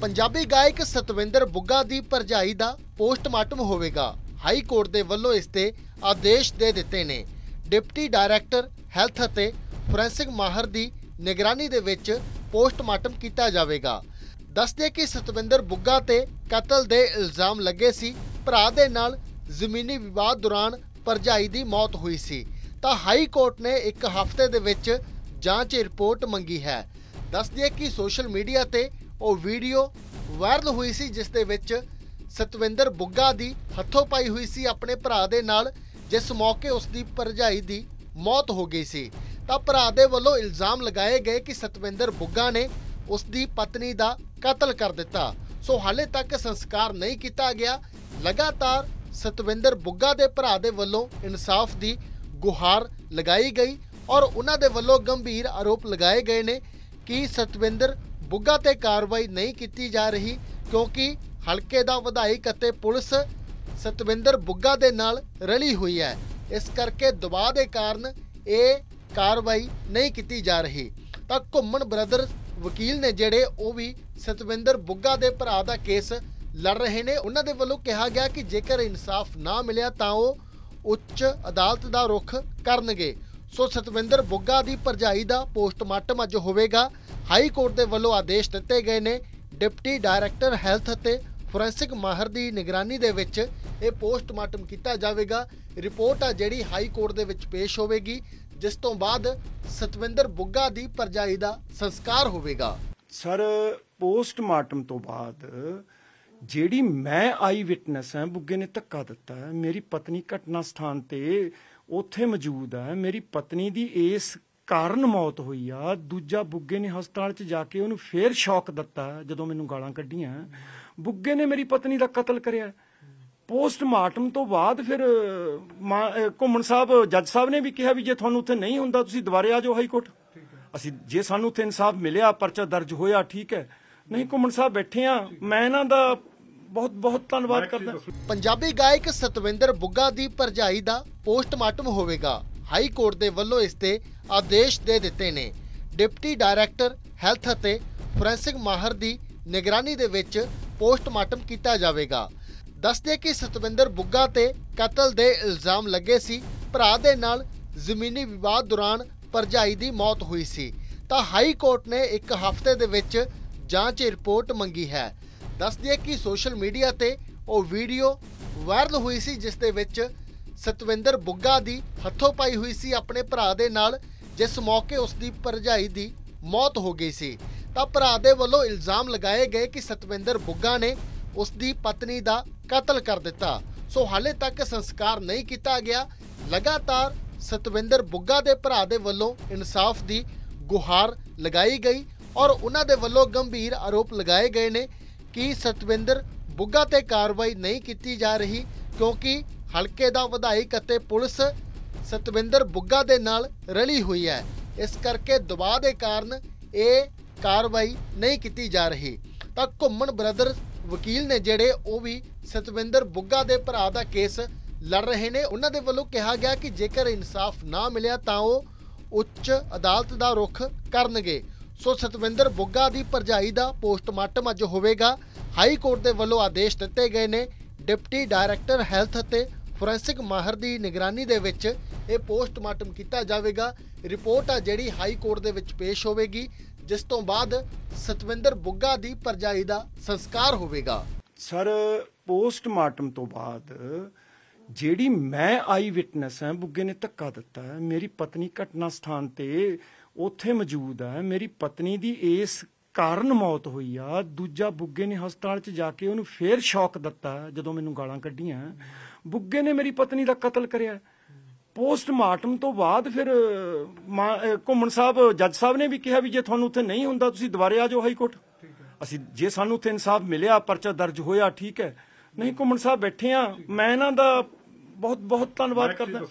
ਪੰਜਾਬੀ ਗਾਇਕ ਸਤਵਿੰਦਰ ਬੁੱਗਾ ਦੀ ਪਰਜਾਈ ਦਾ ਪੋਸਟਮਾਰਟਮ ਹੋਵੇਗਾ ਹਾਈ ਕੋਰਟ ਦੇ ਵੱਲੋਂ ਇਸ ਤੇ ਆਦੇਸ਼ ਦੇ ਦਿੱਤੇ ਨੇ ਡਿਪਟੀ ਡਾਇਰੈਕਟਰ ਹੈਲਥ ਅਤੇ ਫੋਰੈਂਸਿਕ ਮਾਹਰ ਦੀ ਨਿਗਰਾਨੀ ਦੇ ਵਿੱਚ ਪੋਸਟਮਾਰਟਮ ਕੀਤਾ ਜਾਵੇਗਾ ਦੱਸਦੇ ਕਿ ਸਤਵਿੰਦਰ ਬੁੱਗਾ ਤੇ ਕਤਲ ਦੇ ਇਲਜ਼ਾਮ ਲੱਗੇ ਸੀ ਭਰਾ ਦੇ ਨਾਲ ਜ਼ਮੀਨੀ ਵਿਵਾਦ ਦੌਰਾਨ ਪਰਜਾਈ ਦੀ ਮੌਤ ਹੋਈ ਸੀ ਤਾਂ ਹਾਈ ਕੋਰਟ ਨੇ ਇੱਕ ਹਫ਼ਤੇ ਦੇ ਵਿੱਚ ਜਾਂਚ ਰਿਪੋਰਟ ਮੰਗੀ ਹੈ ਦੱਸਦੇ ਕਿ ਸੋਸ਼ਲ ਮੀਡੀਆ ਤੇ ਉਹ ਵੀਡੀਓ ਵਾਇਰਲ ਹੋਈ ਸੀ ਜਿਸ ਦੇ ਵਿੱਚ ਸਤਵਿੰਦਰ ਬੁੱਗਾ ਦੀ ਹੱਥੋਂ ਪਾਈ ਹੋਈ ਸੀ ਆਪਣੇ ਭਰਾ ਦੇ ਨਾਲ ਜਿਸ ਮੌਕੇ ਉਸ ਦੀ ਪਰਜਾਈ ਦੀ ਮੌਤ ਹੋ ਗਈ ਸੀ ਤਾਂ ਭਰਾ ਦੇ ਵੱਲੋਂ ਇਲਜ਼ਾਮ ਲਗਾਏ ਗਏ ਕਿ ਸਤਵਿੰਦਰ ਬੁੱਗਾ ਨੇ ਉਸ ਦੀ ਪਤਨੀ ਦਾ ਕਤਲ ਕਰ ਦਿੱਤਾ ਸੋ ਹਾਲੇ ਤੱਕ ਸੰਸਕਾਰ ਨਹੀਂ ਕੀਤਾ ਗਿਆ ਲਗਾਤਾਰ ਸਤਵਿੰਦਰ ਬੁੱਗਾ ਦੇ ਭਰਾ ਦੇ ਵੱਲੋਂ ਇਨਸਾਫ ਦੀ ਗੁਹਾਰ ਲਗਾਈ ਗਈ ਔਰ ਉਹਨਾਂ ਦੇ ਵੱਲੋਂ ਗੰਭੀਰ ਆਰੋਪ ਲਗਾਏ ਗਏ ਨੇ ਕਿ ਸਤਵਿੰਦਰ ਬੁੱਗਾ ਤੇ ਕਾਰਵਾਈ ਨਹੀਂ ਕੀਤੀ ਜਾ ਰਹੀ ਕਿਉਂਕਿ ਹਲਕੇ ਦਾ ਵਿਧਾਇਕ ਅਤੇ ਪੁਲਿਸ ਸਤਵਿੰਦਰ ਬੁੱਗਾ ਦੇ ਨਾਲ ਰਲੀ ਹੋਈ ਹੈ ਇਸ ਕਰਕੇ ਦਬਾਅ ਦੇ ਕਾਰਨ ਇਹ ਕਾਰਵਾਈ ਨਹੀਂ ਕੀਤੀ ਜਾ ਰਹੀ ਤਾਂ ਘੁੰਮਣ ਬ੍ਰਦਰ ਵਕੀਲ ਨੇ ਜਿਹੜੇ ਉਹ ਵੀ ਸਤਵਿੰਦਰ ਬੁੱਗਾ ਦੇ ਭਰਾ ਦਾ ਕੇਸ ਲੜ ਰਹੇ ਨੇ ਉਹਨਾਂ ਦੇ ਵੱਲੋਂ ਕਿਹਾ ਗਿਆ ਕਿ ਜੇਕਰ ਇਨਸਾਫ ਨਾ ਮਿਲਿਆ ਤਾਂ ਉਹ ਉੱਚ ਅਦਾਲਤ ਦਾ ਰੁਖ ਕਰਨਗੇ ਸੋ ਸਤਵਿੰਦਰ ਬੁੱਗਾ ਦੀ ਪਰਜਾਈ ਦਾ ਪੋਸਟਮਾਰਟਮ ਅੱਜ ਹੋਵੇਗਾ ਹਾਈ ਕੋਰਟ ਦੇ ਵੱਲੋਂ ਆਦੇਸ਼ ਦਿੱਤੇ ਗਏ ਨੇ ਡਿਪਟੀ ਡਾਇਰੈਕਟਰ ਹੈਲਥ ਅਤੇ ਫੋਰੈਂਸਿਕ ਮਾਹਰ ਦੀ ਨਿਗਰਾਨੀ ਦੇ ਵਿੱਚ ਇਹ ਪੋਸਟਮਾਰਟਮ ਕੀਤਾ ਜਾਵੇਗਾ ਰਿਪੋਰਟ ਆ ਜਿਹੜੀ ਹਾਈ ਕੋਰਟ ਦੇ ਵਿੱਚ ਪੇਸ਼ ਹੋਵੇਗੀ ਜਿਸ ਤੋਂ ਬਾਅਦ ਸਤਵਿੰਦਰ ਬੁੱਗਾ ਦੀ ਪਰਜਾਈ ਦਾ ਸੰਸਕਾਰ ਹੋਵੇਗਾ ਸਰ ਪੋਸਟਮਾਰਟਮ ਤੋਂ ਬਾਅਦ ਜਿਹੜੀ ਮੈਂ ਆਈ ਵਿਟਨੈਸ ਹਾਂ ਬੁੱਗੇ ਨੇ ਧੱਕਾ ਦਿੱਤਾ ਹੈ ਮੇਰੀ ਪਤਨੀ ਘਟਨਾ ਸਥਾਨ ਤੇ ਉੱਥੇ ਮੌਜੂਦ ਹੈ ਮੇਰੀ ਪਤਨੀ ਦੀ ਇਸ ਕਾਰਨ ਮੌਤ ਹੋਈ ਆ ਦੂਜਾ ਬੁੱਗੇ ਨੇ ਹਸਪਤਾਲ 'ਚ ਜਾ ਕੇ ਉਹਨੂੰ ਫੇਰ ਸ਼ੌਕ ਦਿੱਤਾ ਜਦੋਂ ਮੈਨੂੰ ਗਾਲਾਂ ਕੱਢੀਆਂ ਬੁੱਗੇ ਨੇ ਮੇਰੀ ਪਤਨੀ ਦਾ ਕਤਲ ਕਰਿਆ ਪੋਸਟਮਾਰਟਮ ਤੋਂ ਬਾਅਦ ਫਿਰ ਘੁੰਮਣ ਸਾਹਿਬ ਜੱਜ ਸਾਹਿਬ ਨੇ ਵੀ ਕਿਹਾ ਵੀ ਜੇ ਤੁਹਾਨੂੰ ਉੱਥੇ ਨਹੀਂ ਹੁੰਦਾ ਤੁਸੀਂ ਦੁਬਾਰੇ ਆ ਜਾਓ ਹਾਈ ਕੋਰਟ ਅਸੀਂ ਜੇ ਸਾਨੂੰ ਉੱਥੇ ਇਨਸਾਫ ਮਿਲਿਆ ਪਰਚਾ ਦਰਜ ਹੋਇਆ ਠੀਕ ਹੈ ਨਹੀਂ ਘੁੰਮਣ ਸਾਹਿਬ ਬੈਠੇ ਆ ਮੈਂ ਇਹਨਾਂ ਦਾ ਬਹੁਤ ਬਹੁਤ ਧੰਨਵਾਦ ਕਰਦਾ ਪੰਜਾਬੀ ਗਾਇਕ ਸਤਵਿੰਦਰ ਬੁੱਗਾ ਦੀ ਪਰਜਾਈ ਦਾ ਪੋਸਟਮਾਰਟਮ ਹੋਵੇਗਾ ਹਾਈ ਕੋਰਟ ਦੇ ਵੱਲੋਂ ਇਸ ਤੇ ਆਦੇਸ਼ ਦੇ ਦਿੱਤੇ ਨੇ ਡਿਪਟੀ ਡਾਇਰੈਕਟਰ ਹੈਲਥ ਅਤੇ ਫੋਰੈਂਸਿਕ ਮਾਹਰ ਦੀ ਨਿਗਰਾਨੀ ਦੇ ਵਿੱਚ ਪੋਸਟਮਾਰਟਮ ਕੀਤਾ ਜਾਵੇਗਾ ਦੱਸਦੇ ਕਿ ਸਤਵਿੰਦਰ ਬੁੱਗਾ ਤੇ ਕਤਲ ਦੇ ਇਲਜ਼ਾਮ ਲੱਗੇ ਸੀ ਭਰਾ ਦੇ ਨਾਲ ਜ਼ਮੀਨੀ ਵਿਵਾਦ ਦੌਰਾਨ ਪਰਜਾਈ ਦੀ ਮੌਤ ਹੋਈ ਸੀ ਤਾਂ ਹਾਈ ਕੋਰਟ ਨੇ ਇੱਕ ਹਫ਼ਤੇ ਦੇ ਵਿੱਚ ਜਾਂਚ ਰਿਪੋਰਟ ਮੰਗੀ ਹੈ ਦੱਸਦੇ ਕਿ ਸੋਸ਼ਲ ਮੀਡੀਆ ਤੇ ਉਹ ਵੀਡੀਓ ਵਾਇਰਲ ਹੋਈ ਸੀ ਜਿਸ ਦੇ ਵਿੱਚ ਸਤਵਿੰਦਰ ਬੁੱਗਾ ਦੀ ਹੱਥੋਂ ਪਾਈ ਹੋਈ ਸੀ ਆਪਣੇ ਭਰਾ ਦੇ ਨਾਲ ਜਿਸ ਮੌਕੇ ਉਸ ਦੀ ਪਰਜਾਈ ਦੀ ਮੌਤ ਹੋ ਗਈ ਸੀ ਤਾਂ ਭਰਾ ਦੇ ਵੱਲੋਂ ਇਲਜ਼ਾਮ ਲਗਾਏ ਗਏ ਕਿ ਸਤਵਿੰਦਰ ਬੁੱਗਾ ਨੇ ਉਸ ਦੀ ਪਤਨੀ ਦਾ ਕਤਲ ਕਰ ਦਿੱਤਾ ਸੋ ਹਾਲੇ ਤੱਕ ਸੰਸਕਾਰ ਨਹੀਂ ਕੀਤਾ ਗਿਆ ਲਗਾਤਾਰ ਸਤਵਿੰਦਰ ਬੁੱਗਾ ਦੇ ਭਰਾ ਦੇ ਵੱਲੋਂ ਇਨਸਾਫ ਦੀ ਗੁਹਾਰ ਲਗਾਈ ਗਈ ਔਰ ਉਹਨਾਂ ਦੇ ਵੱਲੋਂ ਗੰਭੀਰ ਆਰੋਪ ਲਗਾਏ ਗਏ ਨੇ ਕਿ ਸਤਵਿੰਦਰ ਬੁੱਗਾ ਤੇ ਕਾਰਵਾਈ ਨਹੀਂ ਕੀਤੀ ਜਾ ਰਹੀ ਕਿਉਂਕਿ ਹਲਕੇ ਦਾ ਵਿਧਾਇਕ ਅਤੇ ਪੁਲਿਸ ਸਤਵਿੰਦਰ ਬੁੱਗਾ ਦੇ ਨਾਲ ਰਲੀ ਹੋਈ ਹੈ ਇਸ ਕਰਕੇ ਦਬਾਅ ਦੇ ਕਾਰਨ ਇਹ ਕਾਰਵਾਈ ਨਹੀਂ ਕੀਤੀ ਜਾ ਰਹੀ ਤਾਂ ਘੁੰਮਣ ਬ੍ਰਦਰ ਵਕੀਲ ਨੇ ਜਿਹੜੇ ਉਹ ਵੀ ਸਤਵਿੰਦਰ ਬੁੱਗਾ ਦੇ ਭਰਾ ਦਾ ਕੇਸ ਲੜ ਰਹੇ ਨੇ ਉਹਨਾਂ ਦੇ ਵੱਲੋਂ ਕਿਹਾ ਗਿਆ ਕਿ ਜੇਕਰ ਇਨਸਾਫ ਨਾ ਮਿਲਿਆ ਤਾਂ ਉਹ ਉੱਚ ਅਦਾਲਤ ਦਾ ਰੁਖ ਕਰਨਗੇ ਸੋ ਸਤਵਿੰਦਰ ਬੁੱਗਾ ਦੀ ਪਰਜਾਈ ਦਾ ਪੋਸਟਮਾਰਟਮ ਅੱਜ ਹੋਵੇਗਾ ਹਾਈ ਕੋਰਟ ਦੇ ਵੱਲੋਂ ਆਦੇਸ਼ ਦਿੱਤੇ ਗਏ ਨੇ ਡਿਪਟੀ ਡਾਇਰੈਕਟਰ ਹੈਲਥ ਅਤੇ ਫੋਰੈਂਸਿਕ ਮਾਹਰ ਦੀ ਨਿਗਰਾਨੀ ਦੇ ਵਿੱਚ ਇਹ ਪੋਸਟਮਾਰਟਮ ਕੀਤਾ ਜਾਵੇਗਾ ਰਿਪੋਰਟ ਆ ਜਿਹੜੀ ਹਾਈ ਕੋਰਟ ਦੇ ਵਿੱਚ ਪੇਸ਼ ਹੋਵੇਗੀ ਜਿਸ ਤੋਂ ਬਾਅਦ ਸਤਵਿੰਦਰ ਬੁੱਗਾ ਦੀ ਪਰਜਾਈ ਦਾ ਸੰਸਕਾਰ ਹੋਵੇਗਾ ਸਰ ਪੋਸਟਮਾਰਟਮ ਤੋਂ ਬਾਅਦ ਜਿਹੜੀ ਮੈਂ ਆਈ ਵਿਟਨੈਸ ਹਾਂ ਬੁੱਗੇ ਨੇ ਧੱਕਾ ਦਿੱਤਾ ਮੇਰੀ ਪਤਨੀ ਘਟਨਾ ਸਥਾਨ ਤੇ ਉੱਥੇ ਮੌਜੂਦ ਹੈ ਮੇਰੀ ਪਤਨੀ ਦੀ ਇਸ ਕਾਰਨ ਮੌਤ ਹੋਈ ਆ ਦੂਜਾ ਬੁੱਗੇ ਨੇ ਹਸਪਤਾਲ 'ਚ ਜਾ ਕੇ ਉਹਨੂੰ ਫੇਰ ਸ਼ੌਕ ਦਿੱਤਾ ਜਦੋਂ ਮੈਨੂੰ ਗਾਲਾਂ ਕੱਢੀਆਂ ਬੁੱਗੇ ਨੇ ਮੇਰੀ ਪਤਨੀ ਦਾ ਕਤਲ ਕਰਿਆ ਪੋਸਟਮਾਰਟਮ ਤੋਂ ਬਾਅਦ ਫਿਰ ਘੁੰਮਣ ਸਾਹਿਬ ਜੱਜ ਸਾਹਿਬ ਨੇ ਵੀ ਕਿਹਾ ਵੀ ਜੇ ਤੁਹਾਨੂੰ ਉੱਥੇ ਨਹੀਂ ਹੁੰਦਾ ਤੁਸੀਂ ਦੁਬਾਰੇ ਆ ਜਾਓ ਹਾਈ ਕੋਰਟ ਅਸੀਂ ਜੇ ਸਾਨੂੰ ਉੱਥੇ ਇਨਸਾਫ ਮਿਲਿਆ ਪਰਚਾ ਦਰਜ ਹੋਇਆ ਠੀਕ ਹੈ ਨਹੀਂ ਘੁੰਮਣ ਸਾਹਿਬ ਬੈਠੇ ਆ ਮੈਂ ਇਹਨਾਂ ਦਾ ਬਹੁਤ ਬਹੁਤ ਧੰਨਵਾਦ ਕਰਦਾ